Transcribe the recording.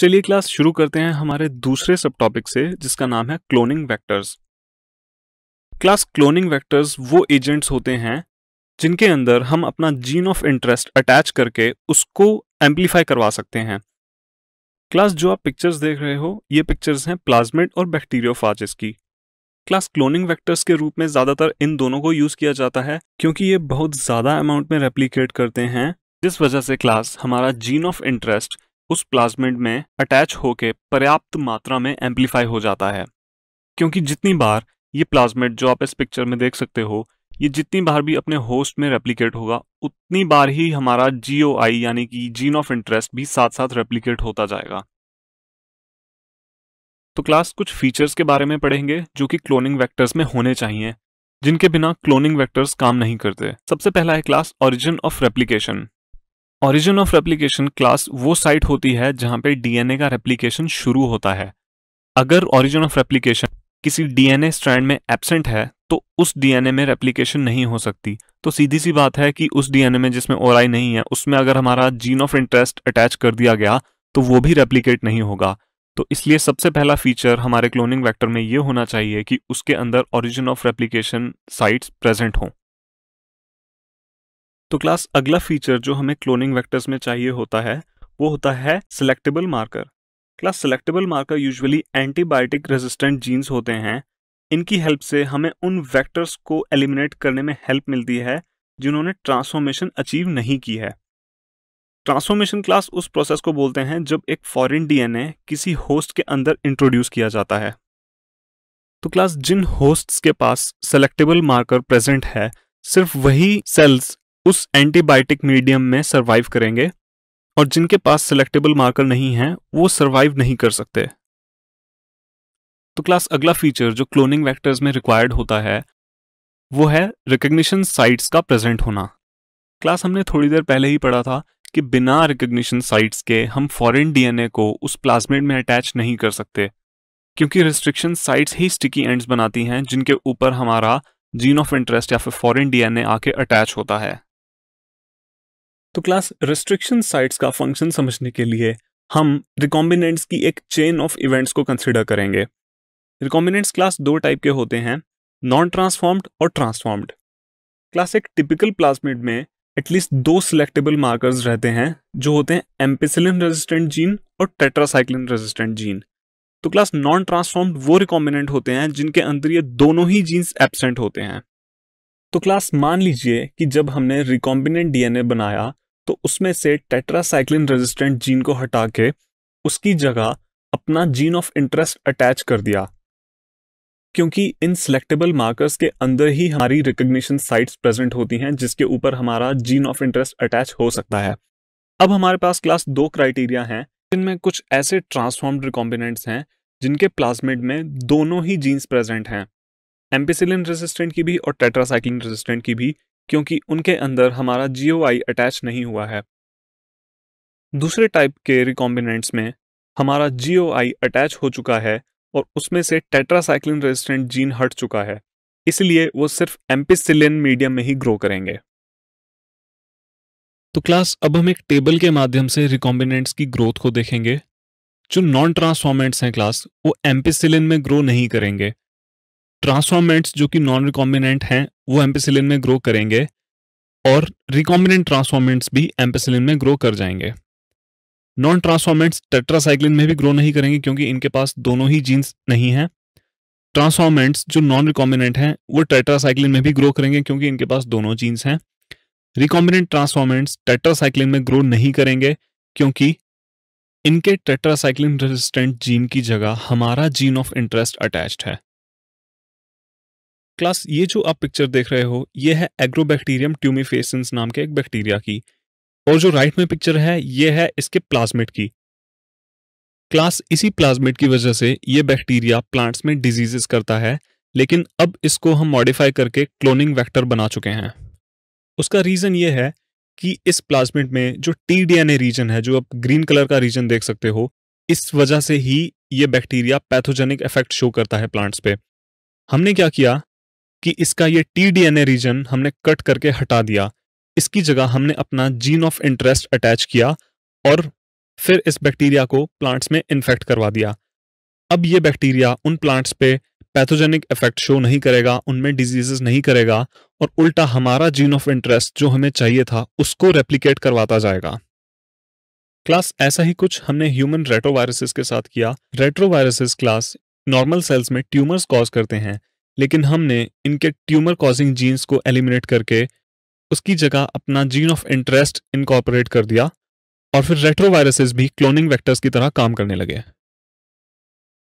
चलिए क्लास शुरू करते हैं हमारे दूसरे सब टॉपिक से जिसका नाम है cloning vectors class cloning vectors वो एजेंट्स होते हैं जिनके अंदर हम अपना जीन ऑफ इंटरेस्ट अटैच करके उसको एम्पलीफाई करवा सकते हैं क्लास जो आप पिक्चर्स देख रहे हो ये पिक्चर्स हैं प्लाज्मेट और बैक्टीरियो की क्लास क्लोनिंग वेक्टर्स के रूप में ज़्यादातर इन दोनों को यूज़ किया जाता है क्योंकि ये बहुत ज़्यादा अमाउंट में रेप्लीकेट करते हैं जिस वजह से क्लास हमारा जीन ऑफ इंटरेस्ट उस प्लाज्मिड में अटैच होकर पर्याप्त मात्रा में एम्पलीफाई हो जाता है क्योंकि जितनी बार ये प्लाज्मिड जो आप इस पिक्चर में देख सकते हो ये जितनी बार भी अपने होस्ट में रेप्लीकेट होगा उतनी बार ही हमारा जी यानी कि जीन ऑफ इंटरेस्ट भी साथ साथ रेप्लीकेट होता जाएगा तो क्लास कुछ फीचर्स के बारे में पढ़ेंगे जो कि क्लोनिंग वेक्टर्स में होने चाहिए जिनके बिना क्लोनिंग वेक्टर्स काम नहीं करते सबसे पहला है class origin of replication origin of replication class वो साइट होती है जहां पे डीएनए का रेप्लीकेशन शुरू होता है अगर ऑरिजिन ऑफ रेप्लीकेशन किसी डीएनए स्ट्रैंड में एबसेंट है तो उस डीएनए में रेप्लीकेशन नहीं हो सकती तो सीधी सी बात है कि उस डीएनए में जिसमें ओराई नहीं है उसमें अगर हमारा जीन ऑफ इंटरेस्ट अटैच कर दिया गया तो वो भी रेप्लीकेट नहीं होगा तो इसलिए सबसे पहला फीचर हमारे क्लोनिंग वैक्टर में ये होना चाहिए कि उसके अंदर origin of replication sites present हों तो क्लास अगला फीचर जो हमें क्लोनिंग वेक्टर्स में चाहिए होता है वो होता है selectable marker class selectable marker usually antibiotic resistant genes होते हैं इनकी हेल्प से हमें उन वेक्टर्स को एलिमिनेट करने में हेल्प मिलती है जिन्होंने ट्रांसफॉर्मेशन अचीव नहीं की है ट्रांसफॉर्मेशन क्लास उस प्रोसेस को बोलते हैं जब एक फॉरेन डी किसी होस्ट के अंदर इंट्रोड्यूस किया जाता है तो क्लास जिन होस्ट्स के पास सेलेक्टेबल मार्कर प्रेजेंट है सिर्फ वही सेल्स उस एंटीबायोटिक मीडियम में सर्वाइव करेंगे और जिनके पास सिलेक्टेबल मार्कर नहीं है वो सर्वाइव नहीं कर सकते तो क्लास अगला फीचर जो क्लोनिंग वेक्टर्स में रिक्वायर्ड होता है वो है रिकग्निशन साइट्स का प्रेजेंट होना क्लास हमने थोड़ी देर पहले ही पढ़ा था कि बिना रिकग्निशन साइट्स के हम फॉरेन डीएनए को उस प्लाज्मेट में अटैच नहीं कर सकते क्योंकि रिस्ट्रिक्शन साइट्स ही स्टिकी एंड्स बनाती हैं जिनके ऊपर हमारा जीन ऑफ इंटरेस्ट या फिर फॉरेन डीएनए आके अटैच होता है तो क्लास रिस्ट्रिक्शन साइट्स का फंक्शन समझने के लिए हम रिकॉम्बिनेंट्स की एक चेन ऑफ इवेंट्स को कंसिडर करेंगे रिकॉम्बिनेंट्स क्लास दो टाइप के होते हैं नॉन ट्रांसफॉर्म्ड और ट्रांसफॉर्म्ड क्लास एक टिपिकल प्लाज्मिड में एटलीस्ट दो सिलेक्टेबल मार्कर्स रहते हैं जो होते हैं एम्पिसिलिन रेजिस्टेंट जीन और टेट्रासाइक्लिन रेजिस्टेंट जीन तो क्लास नॉन ट्रांसफॉर्म्ड वो रिकॉम्बिनेंट होते हैं जिनके अंदर ये दोनों ही जीन्स एबसेंट होते हैं तो क्लास मान लीजिए कि जब हमने रिकॉम्बिनेंट डीएनए बनाया तो उसमें से टेट्रासाइक्लिन रेजिस्टेंट जीन को हटा के उसकी जगह अपना जीन ऑफ इंटरेस्ट अटैच कर दिया क्योंकि इन सिलेक्टेबल मार्कर्स के अंदर ही हमारी रिकग्निशन साइट्स प्रेजेंट होती हैं जिसके ऊपर हमारा जीन ऑफ इंटरेस्ट अटैच हो सकता है अब हमारे पास क्लास दो क्राइटेरिया हैं जिनमें कुछ ऐसे ट्रांसफॉर्म्ड रिकॉम्बिनेंट्स हैं जिनके प्लाज्मिड में दोनों ही जीन्स प्रेजेंट हैं एम्पीसिलिन रेजिस्टेंट की भी और टेट्रासाइक्लिन रेजिस्टेंट की भी क्योंकि उनके अंदर हमारा जीओ अटैच नहीं हुआ है दूसरे टाइप के रिकॉम्बिनेंट्स में हमारा जीओ अटैच हो चुका है और उसमें से टेट्रासाइक्लिन रेजिस्टेंट जीन हट चुका है इसलिए वो सिर्फ एम्पिसिलिन मीडियम में ही ग्रो करेंगे तो क्लास अब हम एक टेबल के माध्यम से रिकॉम्बिनेंट्स की ग्रोथ को देखेंगे जो नॉन ट्रांसफॉर्मेंट्स हैं क्लास वो एम्पिसिलिन में ग्रो नहीं करेंगे ट्रांसफॉर्मेंट्स जो कि नॉन रिकॉम्बिनेंट हैं वो एम्पेसिलिन में ग्रो करेंगे और रिकॉम्बिनेंट ट्रांसफॉर्मेंट्स भी एम्पेसिलिन में ग्रो कर जाएंगे नॉन ट्रांसफॉर्मेंट्स टेट्रासाइक्लिन में भी ग्रो नहीं करेंगे क्योंकि इनके पास दोनों ही जीन्स नहीं हैं ट्रांसफॉर्मेंट्स जो नॉन रिकॉम्बिनेंट हैं वो टेट्रासाइक्लिन में भी ग्रो करेंगे क्योंकि इनके पास दोनों जीन्स हैं रिकॉम्बिनेंट ट्रांसफॉर्मेंट्स टेट्रासाइक्लिन में ग्रो नहीं करेंगे क्योंकि इनके टेट्रासाइक्लिन रेजिस्टेंट जीन की जगह हमारा जीन ऑफ इंटरेस्ट अटैच्ड है क्लास ये जो आप पिक्चर देख रहे हो ये है एग्रोबैक्टीरियम ट्यूमिफेसेंस नाम के एक बैक्टीरिया की और जो राइट में पिक्चर है ये है इसके प्लाज्मिट की क्लास इसी प्लाज्मिट की वजह से ये बैक्टीरिया प्लांट्स में डिजीजेस करता है लेकिन अब इसको हम मॉडिफाई करके क्लोनिंग वेक्टर बना चुके हैं उसका रीज़न ये है कि इस प्लाज्मिट में जो टी डी रीजन है जो आप ग्रीन कलर का रीजन देख सकते हो इस वजह से ही ये बैक्टीरिया पैथोजेनिक इफेक्ट शो करता है प्लांट्स पे हमने क्या किया कि इसका ये T D N A region हमने कट करके हटा दिया इसकी जगह हमने अपना जीन ऑफ इंटरेस्ट अटैच किया और फिर इस बैक्टीरिया को प्लांट्स में इन्फेक्ट करवा दिया अब ये बैक्टीरिया उन प्लांट्स पे पैथोजेनिक इफेक्ट शो नहीं करेगा उनमें डिजीजेस नहीं करेगा और उल्टा हमारा जीन ऑफ इंटरेस्ट जो हमें चाहिए था उसको रेप्लीकेट करवाता जाएगा क्लास ऐसा ही कुछ हमने ह्यूमन रेट्रोवायरसेस के साथ किया रेट्रोवायरसेस क्लास नॉर्मल सेल्स में ट्यूमर्स कॉज करते हैं लेकिन हमने इनके ट्यूमर कॉजिंग जीन्स को एलिमिनेट करके उसकी जगह अपना जीन ऑफ इंटरेस्ट इनकॉपरेट कर दिया और फिर रेट्रोवायरसेस भी क्लोनिंग वेक्टर्स की तरह काम करने लगे